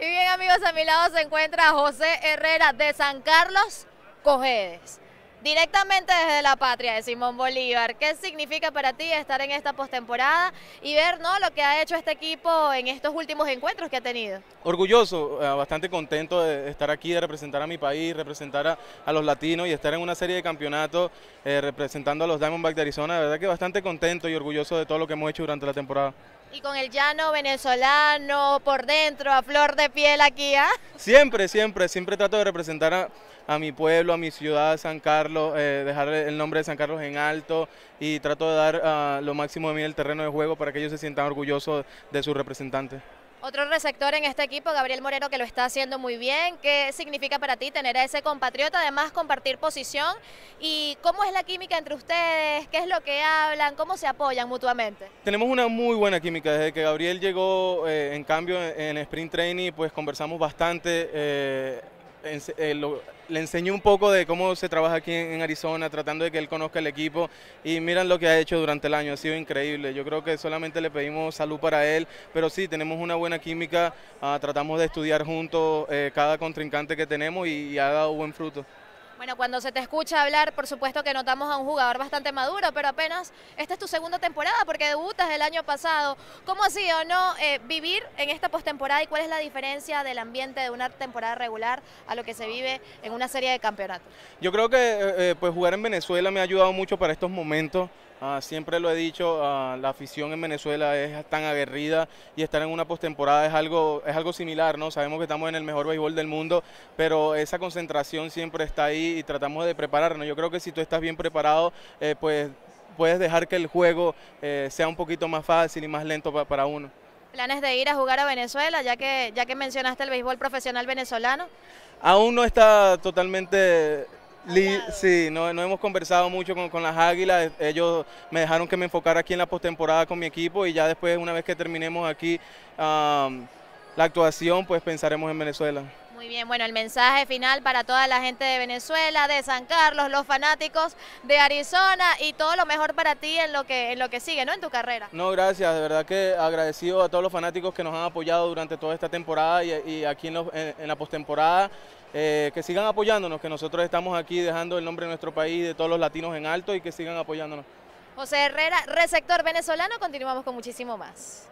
Y bien amigos, a mi lado se encuentra José Herrera de San Carlos Cojedes, directamente desde la patria de Simón Bolívar. ¿Qué significa para ti estar en esta postemporada y ver ¿no? lo que ha hecho este equipo en estos últimos encuentros que ha tenido? Orgulloso, eh, bastante contento de estar aquí, de representar a mi país, representar a, los latinos y estar en una serie de campeonatos eh, representando a los Diamondbacks de Arizona. La verdad que bastante contento y orgulloso de todo lo que hemos hecho durante la temporada con el llano venezolano por dentro, a flor de piel aquí, ¿ah? Siempre, siempre, siempre trato de representar a, mi pueblo, a mi ciudad, San Carlos, eh, dejar el nombre de San Carlos en alto y trato de dar ah, lo máximo de mí en el terreno de juego para que ellos se sientan orgullosos de su representante. Otro receptor en este equipo, Gabriel Moreno, que lo está haciendo muy bien. ¿Qué significa para ti tener a ese compatriota? Además, compartir posición. ¿Y cómo es la química entre ustedes? ¿Qué es lo que hablan? ¿Cómo se apoyan mutuamente? Tenemos una muy buena química. Desde que Gabriel llegó, eh, en cambio, en Sprint Training, pues conversamos bastante. Eh, eh, le enseñó un poco de cómo se trabaja aquí en, Arizona, tratando de que él conozca el equipo y miran lo que ha hecho durante el año, ha sido increíble. Yo creo que solamente le pedimos salud para él, pero sí, tenemos una buena química, ah, tratamos de estudiar juntos eh, cada contrincante que tenemos y ha dado buen fruto. Bueno, cuando se te escucha hablar, por supuesto que notamos a un jugador bastante maduro, pero apenas esta es tu segunda temporada porque debutas el año pasado. ¿Cómo ha sido no eh, vivir en esta postemporada y cuál es la diferencia del ambiente de una temporada regular a lo que se vive en una serie de campeonatos? Yo creo que eh, eh, pues jugar en Venezuela me ha ayudado mucho para estos momentos Ah, siempre lo he dicho, ah, la afición en Venezuela es tan aguerrida y estar en una postemporada es algo, es algo similar, ¿no? Sabemos que estamos en el mejor béisbol del mundo, pero esa concentración siempre está ahí y tratamos de prepararnos. Yo creo que si tú estás bien preparado, eh, pues puedes dejar que el juego eh, sea un poquito más fácil y más lento para uno. ¿Planes de ir a jugar a Venezuela, ya que, ya que mencionaste el béisbol profesional venezolano? Aún no está totalmente sí, no, no, hemos conversado mucho con, las Águilas. Ellos me dejaron que me enfocara aquí en la postemporada con mi equipo y ya después, una vez que terminemos aquí la actuación, pues pensaremos en Venezuela. Muy bien, bueno, el mensaje final para toda la gente de Venezuela, de San Carlos, los fanáticos de Arizona y todo lo mejor para ti en lo que en lo que sigue, ¿no? En tu carrera. No, gracias, de verdad que agradecido a todos los fanáticos que nos han apoyado durante toda esta temporada y, aquí en la postemporada eh, que sigan apoyándonos, que nosotros estamos aquí dejando el nombre de nuestro país, de todos los latinos en alto y que sigan apoyándonos. José Herrera, receptor venezolano, continuamos con muchísimo más.